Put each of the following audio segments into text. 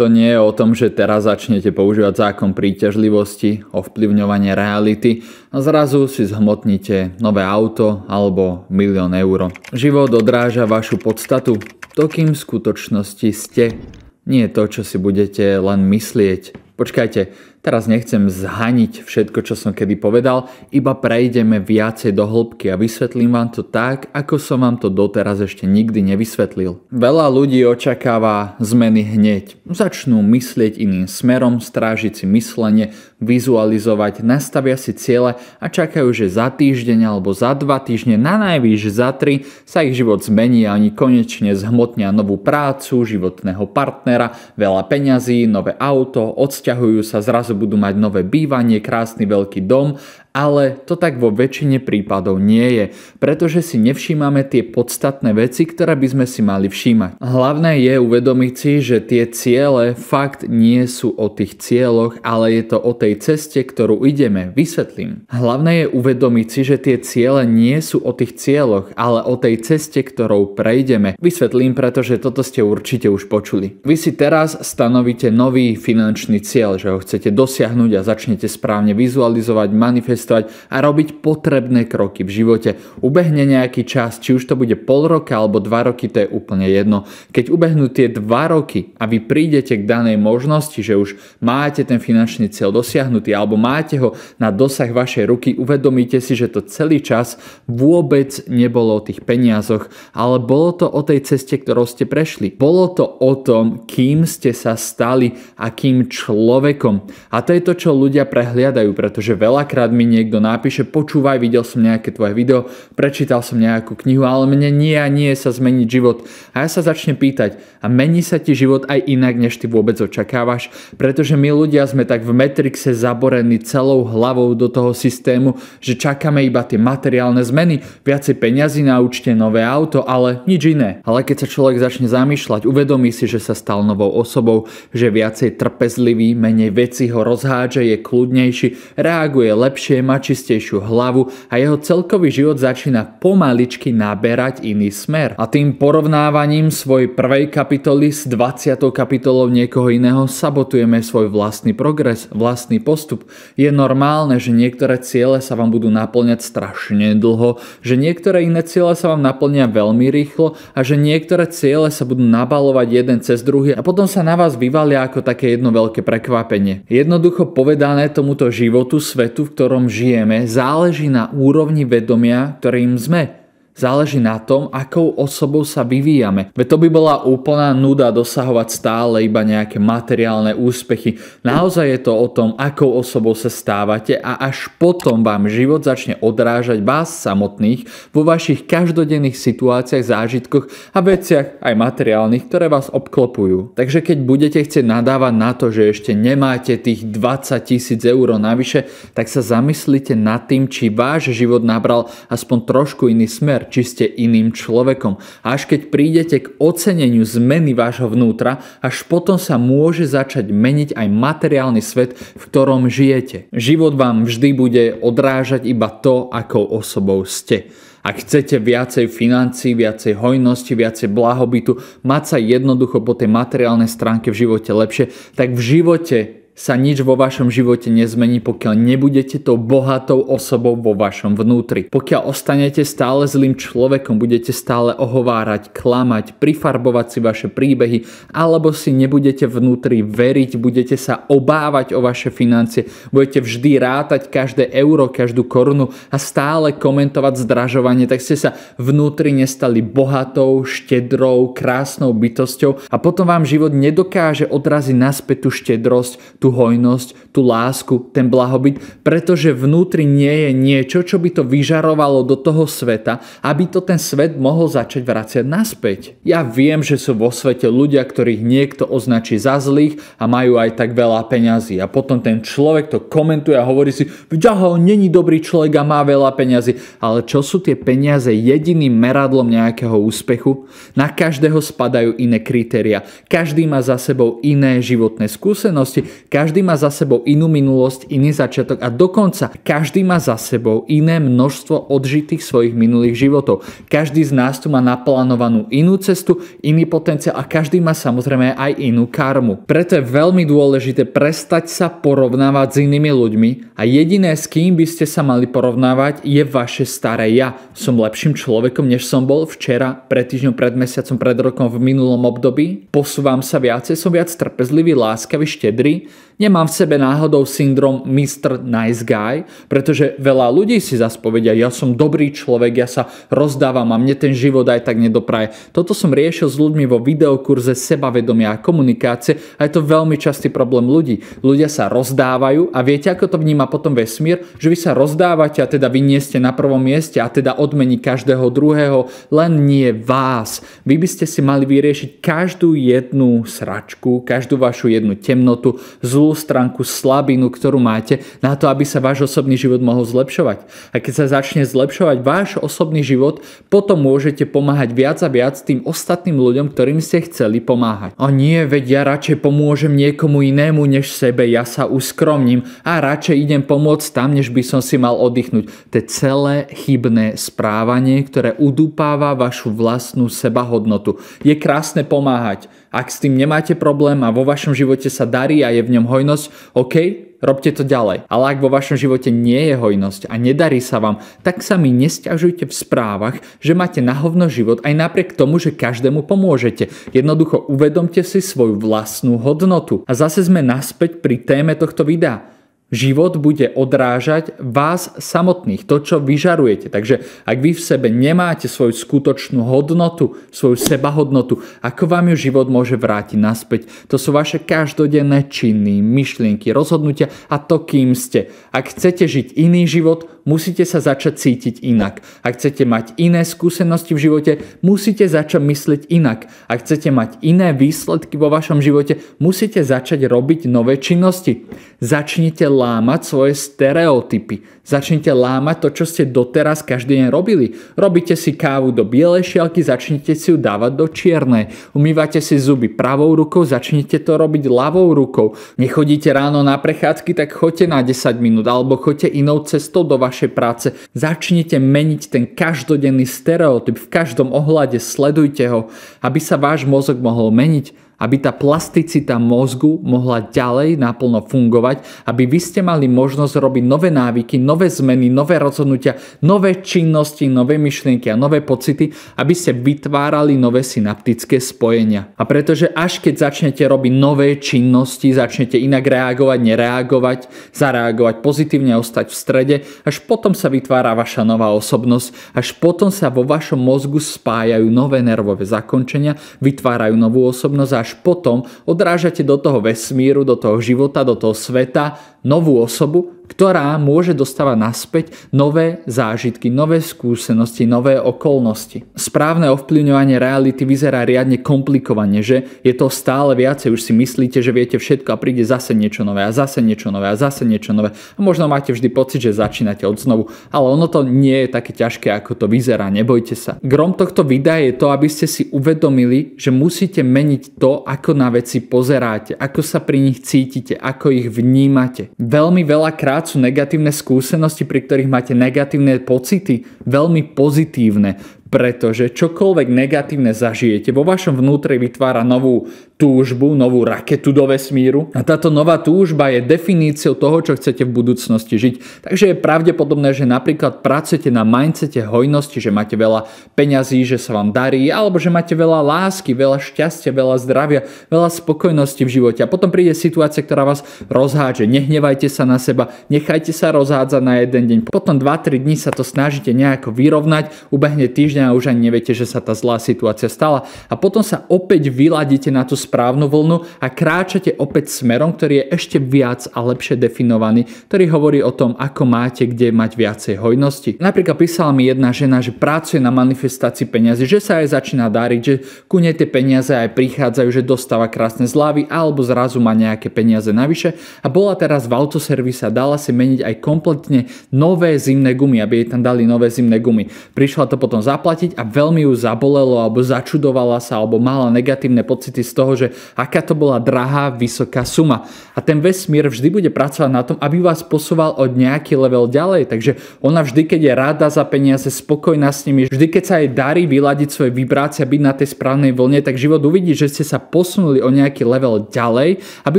To nie je o tom, že teraz začnete používať zákon príťažlivosti, ovplyvňovanie reality a zrazu si zhmotnite nové auto alebo milión eur. Život odráža vašu podstatu, to kým v skutočnosti ste. Nie to, čo si budete len myslieť. Počkajte, Teraz nechcem zhaniť všetko, čo som kedy povedal, iba prejdeme viacej do hĺbky a vysvetlím vám to tak, ako som vám to doteraz ešte nikdy nevysvetlil. Veľa ľudí očakáva zmeny hneď. Začnú myslieť iným smerom, strážiť si myslenie, vizualizovať, nastavia si ciele a čakajú, že za týždeň alebo za dva týždne, na najvýš za tri sa ich život zmení a oni konečne zhmotnia novú prácu, životného partnera, veľa peňazí, nové auto, odsťahujú sa zrazu zrazu budú mať nové bývanie, krásny veľký dom ale to tak vo väčšine prípadov nie je, pretože si nevšímame tie podstatné veci, ktoré by sme si mali všímať. Hlavné je uvedomiť si, že tie ciele fakt nie sú o tých cieľoch, ale je to o tej ceste, ktorú ideme. Vysvetlím. Hlavné je uvedomiť si, že tie ciele nie sú o tých cieľoch, ale o tej ceste, ktorou prejdeme. Vysvetlím, pretože toto ste určite už počuli. Vy si teraz stanovíte nový finančný cieľ, že ho chcete dosiahnuť a začnete správne vizualizovať, manifestovať cestovať a robiť potrebné kroky v živote. Ubehne nejaký čas, či už to bude pol roka alebo dva roky, to je úplne jedno. Keď ubehnú tie dva roky a vy prídete k danej možnosti, že už máte ten finančný cieľ dosiahnutý alebo máte ho na dosah vašej ruky, uvedomíte si, že to celý čas vôbec nebolo o tých peniazoch, ale bolo to o tej ceste, ktorou ste prešli. Bolo to o tom, kým ste sa stali, akým človekom. A to je to, čo ľudia prehliadajú, pretože veľakrát my niekto napíše, počúvaj, videl som nejaké tvoje video, prečítal som nejakú knihu, ale mne nie a nie sa zmeniť život. A ja sa začnem pýtať, a mení sa ti život aj inak, než ty vôbec očakávaš, pretože my ľudia sme tak v Matrixe zaborení celou hlavou do toho systému, že čakáme iba tie materiálne zmeny, viacej peňazí na účte, nové auto, ale nič iné. Ale keď sa človek začne zamýšľať, uvedomí si, že sa stal novou osobou, že viacej trpezlivý, menej veci ho rozhádže, je kľudnejší, reaguje lepšie, má čistejšiu hlavu a jeho celkový život začína pomaličky naberať iný smer. A tým porovnávaním svojej prvej kapitoly s 20. kapitolou niekoho iného sabotujeme svoj vlastný progres, vlastný postup. Je normálne, že niektoré ciele sa vám budú naplňať strašne dlho, že niektoré iné ciele sa vám naplnia veľmi rýchlo a že niektoré ciele sa budú nabalovať jeden cez druhý a potom sa na vás vyvalia ako také jedno veľké prekvapenie. Jednoducho povedané tomuto životu, svetu, v ktorom žijeme, záleží na úrovni vedomia, ktorým sme. Záleží na tom, akou osobou sa vyvíjame. Veď to by bola úplná nuda dosahovať stále iba nejaké materiálne úspechy. Naozaj je to o tom, akou osobou sa stávate a až potom vám život začne odrážať vás samotných vo vašich každodenných situáciách, zážitkoch a veciach, aj materiálnych, ktoré vás obklopujú. Takže keď budete chcieť nadávať na to, že ešte nemáte tých 20 tisíc eur navyše, tak sa zamyslite nad tým, či váš život nabral aspoň trošku iný smer smer, či ste iným človekom. A až keď prídete k oceneniu zmeny vášho vnútra, až potom sa môže začať meniť aj materiálny svet, v ktorom žijete. Život vám vždy bude odrážať iba to, akou osobou ste. Ak chcete viacej financí, viacej hojnosti, viacej blahobytu, mať sa jednoducho po tej materiálnej stránke v živote lepšie, tak v živote sa nič vo vašom živote nezmení, pokiaľ nebudete tou bohatou osobou vo vašom vnútri. Pokiaľ ostanete stále zlým človekom, budete stále ohovárať, klamať, prifarbovať si vaše príbehy, alebo si nebudete vnútri veriť, budete sa obávať o vaše financie, budete vždy rátať každé euro, každú korunu a stále komentovať zdražovanie, tak ste sa vnútri nestali bohatou, štedrou, krásnou bytosťou a potom vám život nedokáže odraziť naspäť tú štedrosť, tú hojnosť, tú lásku, ten blahobyt, pretože vnútri nie je niečo, čo by to vyžarovalo do toho sveta, aby to ten svet mohol začať vraciať naspäť. Ja viem, že sú vo svete ľudia, ktorých niekto označí za zlých a majú aj tak veľa peňazí. A potom ten človek to komentuje a hovorí si, že ho, není dobrý človek a má veľa peňazí. Ale čo sú tie peniaze jediným meradlom nejakého úspechu? Na každého spadajú iné kritéria. Každý má za sebou iné životné skúsenosti, každý má za sebou inú minulosť, iný začiatok a dokonca každý má za sebou iné množstvo odžitých svojich minulých životov. Každý z nás tu má naplánovanú inú cestu, iný potenciál a každý má samozrejme aj inú karmu. Preto je veľmi dôležité prestať sa porovnávať s inými ľuďmi a jediné s kým by ste sa mali porovnávať je vaše staré ja. Som lepším človekom, než som bol včera, pred týždňom, pred mesiacom, pred rokom, v minulom období. Posúvam sa viacej, som viac trpezlivý, láskavý, štedrý Nemám v sebe náhodou syndrom Mr. Nice Guy, pretože veľa ľudí si zas povedia, ja som dobrý človek, ja sa rozdávam a mne ten život aj tak nedopraje. Toto som riešil s ľuďmi vo videokurze sebavedomia a komunikácie a je to veľmi častý problém ľudí. Ľudia sa rozdávajú a viete, ako to vníma potom vesmír, že vy sa rozdávate a teda vy nie ste na prvom mieste a teda odmení každého druhého, len nie vás. Vy by ste si mali vyriešiť každú jednu sračku, každú vašu jednu temnotu, zlú zlú stránku, slabinu, ktorú máte, na to, aby sa váš osobný život mohol zlepšovať. A keď sa začne zlepšovať váš osobný život, potom môžete pomáhať viac a viac tým ostatným ľuďom, ktorým ste chceli pomáhať. A nie, veď ja radšej pomôžem niekomu inému než sebe, ja sa uskromním a radšej idem pomôcť tam, než by som si mal oddychnúť. To je celé chybné správanie, ktoré udupáva vašu vlastnú sebahodnotu. Je krásne pomáhať. Ak s tým nemáte problém a vo vašom živote sa darí a je v ňom hojnosť, OK, robte to ďalej. Ale ak vo vašom živote nie je hojnosť a nedarí sa vám, tak sa mi nestiažujte v správach, že máte na hovno život aj napriek tomu, že každému pomôžete. Jednoducho uvedomte si svoju vlastnú hodnotu. A zase sme naspäť pri téme tohto videa život bude odrážať vás samotných, to, čo vyžarujete. Takže ak vy v sebe nemáte svoju skutočnú hodnotu, svoju sebahodnotu, ako vám ju život môže vrátiť naspäť? To sú vaše každodenné činy, myšlienky, rozhodnutia a to, kým ste. Ak chcete žiť iný život, musíte sa začať cítiť inak. Ak chcete mať iné skúsenosti v živote, musíte začať mysliť inak. Ak chcete mať iné výsledky vo vašom živote, musíte začať robiť nové činnosti. Začnite lámať svoje stereotypy. Začnite lámať to, čo ste doteraz každý deň robili. Robíte si kávu do bielej šialky, začnite si ju dávať do čiernej. Umývate si zuby pravou rukou, začnite to robiť ľavou rukou. Nechodíte ráno na prechádzky, tak choďte na 10 minút alebo choďte inou cestou do vašej vašej práce. Začnite meniť ten každodenný stereotyp v každom ohľade, sledujte ho, aby sa váš mozog mohol meniť aby tá plasticita mozgu mohla ďalej naplno fungovať, aby vy ste mali možnosť robiť nové návyky, nové zmeny, nové rozhodnutia, nové činnosti, nové myšlienky a nové pocity, aby ste vytvárali nové synaptické spojenia. A pretože až keď začnete robiť nové činnosti, začnete inak reagovať, nereagovať, zareagovať pozitívne, ostať v strede, až potom sa vytvára vaša nová osobnosť, až potom sa vo vašom mozgu spájajú nové nervové zakončenia, vytvárajú novú osobnosť, až potom odrážate do toho vesmíru, do toho života, do toho sveta novú osobu ktorá môže dostávať naspäť nové zážitky, nové skúsenosti, nové okolnosti. Správne ovplyvňovanie reality vyzerá riadne komplikovane, že je to stále viacej, už si myslíte, že viete všetko a príde zase niečo nové a zase niečo nové a zase niečo nové. A možno máte vždy pocit, že začínate od znovu, ale ono to nie je také ťažké, ako to vyzerá, nebojte sa. Grom tohto videa je to, aby ste si uvedomili, že musíte meniť to, ako na veci pozeráte, ako sa pri nich cítite, ako ich vnímate. Veľmi veľa krát sú negatívne skúsenosti, pri ktorých máte negatívne pocity, veľmi pozitívne, pretože čokoľvek negatívne zažijete, vo vašom vnútri vytvára novú túžbu, novú raketu do vesmíru. A táto nová túžba je definíciou toho, čo chcete v budúcnosti žiť. Takže je pravdepodobné, že napríklad pracujete na mindsete hojnosti, že máte veľa peňazí, že sa vám darí, alebo že máte veľa lásky, veľa šťastia, veľa zdravia, veľa spokojnosti v živote. A potom príde situácia, ktorá vás rozháže. Nehnevajte sa na seba, nechajte sa rozhádzať na jeden deň. Potom 2-3 dní sa to snažíte nejako vyrovnať, ubehne týždeň a už ani neviete, že sa tá zlá situácia stala. A potom sa opäť vyladíte na tú správnu vlnu a kráčate opäť smerom, ktorý je ešte viac a lepšie definovaný, ktorý hovorí o tom, ako máte kde mať viacej hojnosti. Napríklad písala mi jedna žena, že pracuje na manifestácii peniazy, že sa aj začína dariť, že ku nej tie peniaze aj prichádzajú, že dostáva krásne zľavy alebo zrazu má nejaké peniaze navyše a bola teraz v autoservise a dala si meniť aj kompletne nové zimné gumy, aby jej tam dali nové zimné gumy. Prišla to potom zaplatiť a veľmi ju zabolelo alebo začudovala sa alebo mala negatívne pocity z toho, že že aká to bola drahá, vysoká suma. A ten vesmír vždy bude pracovať na tom, aby vás posúval od nejaký level ďalej. Takže ona vždy, keď je rada za peniaze, spokojná s nimi, vždy, keď sa jej darí vyladiť svoje vibrácie, byť na tej správnej vlne, tak život uvidí, že ste sa posunuli o nejaký level ďalej, aby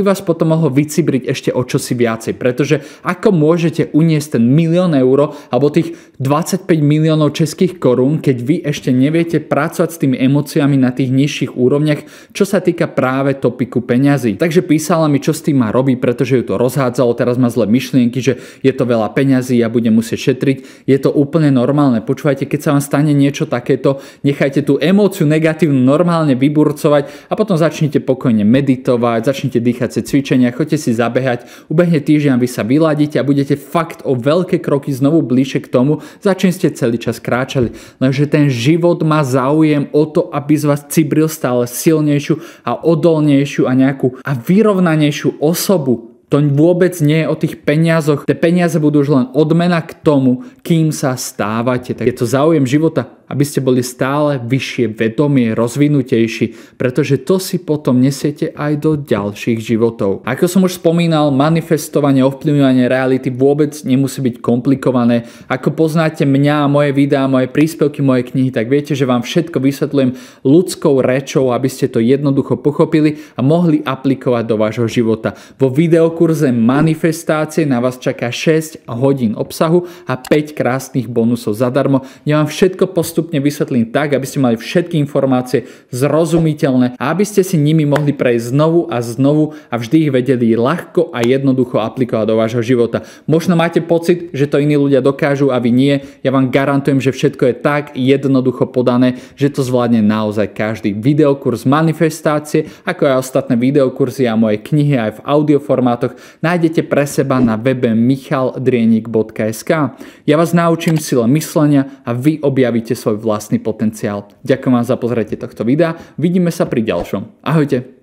vás potom mohol vycibriť ešte o čosi viacej. Pretože ako môžete uniesť ten milión eur alebo tých 25 miliónov českých korún, keď vy ešte neviete pracovať s tými emóciami na tých nižších úrovniach, čo sa týka týka práve topiku peňazí. Takže písala mi, čo s tým má robiť, pretože ju to rozhádzalo, teraz má zle myšlienky, že je to veľa peňazí, ja budem musieť šetriť. Je to úplne normálne. Počúvajte, keď sa vám stane niečo takéto, nechajte tú emóciu negatívnu normálne vyburcovať a potom začnite pokojne meditovať, začnite dýchať cez cvičenia, choďte si zabehať, ubehne týždeň, vy sa vyladíte a budete fakt o veľké kroky znovu bližšie k tomu, za čím ste celý čas kráčali. Lenže ten život má záujem o to, aby z vás cibril stále silnejšiu a odolnejšiu a nejakú a vyrovnanejšiu osobu. To vôbec nie je o tých peniazoch. Tie peniaze budú už len odmena k tomu, kým sa stávate. Tak je to záujem života aby ste boli stále vyššie vedomie, rozvinutejší, pretože to si potom nesiete aj do ďalších životov. Ako som už spomínal, manifestovanie, ovplyvňovanie reality vôbec nemusí byť komplikované. Ako poznáte mňa, moje videá, moje príspevky, moje knihy, tak viete, že vám všetko vysvetľujem ľudskou rečou, aby ste to jednoducho pochopili a mohli aplikovať do vášho života. Vo videokurze manifestácie na vás čaká 6 hodín obsahu a 5 krásnych bonusov zadarmo. Ja vám všetko post- postupne vysvetlím tak, aby ste mali všetky informácie zrozumiteľné a aby ste si nimi mohli prejsť znovu a znovu a vždy ich vedeli ľahko a jednoducho aplikovať do vášho života. Možno máte pocit, že to iní ľudia dokážu a vy nie. Ja vám garantujem, že všetko je tak jednoducho podané, že to zvládne naozaj každý. Videokurs manifestácie, ako aj ostatné videokurzy a moje knihy aj v audioformátoch nájdete pre seba na webe michaldrienik.sk. Ja vás naučím sile myslenia a vy objavíte svoj vlastný potenciál. Ďakujem vám za pozretie tohto videa, vidíme sa pri ďalšom. Ahojte!